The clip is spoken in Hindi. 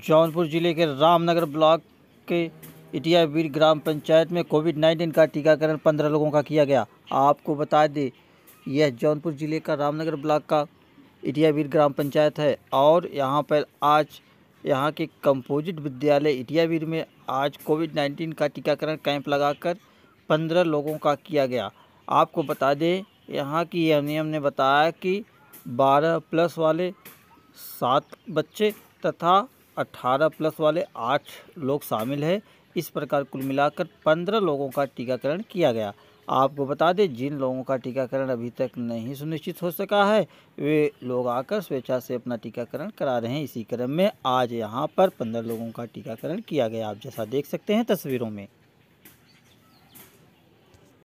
जौनपुर जिले के रामनगर ब्लॉक के इटियावीर ग्राम पंचायत में कोविड 19 का टीकाकरण 15 लोगों का किया गया आपको बता दें यह जौनपुर जिले का रामनगर ब्लॉक का इटियावीर ग्राम पंचायत है और यहां पर आज यहां के कंपोजिट विद्यालय इटियावीर में आज कोविड 19 का टीकाकरण कैंप लगाकर 15 लोगों का किया गया आपको बता दें यहाँ की एम ने बताया कि बारह प्लस वाले सात बच्चे तथा 18 प्लस वाले आठ लोग शामिल है इस प्रकार कुल मिलाकर 15 लोगों का टीकाकरण किया गया आपको बता दें जिन लोगों का टीकाकरण अभी तक नहीं सुनिश्चित हो सका है वे लोग आकर स्वेच्छा से अपना टीकाकरण करा रहे हैं इसी क्रम में आज यहाँ पर पंद्रह लोगों का टीकाकरण किया गया आप जैसा देख सकते हैं तस्वीरों में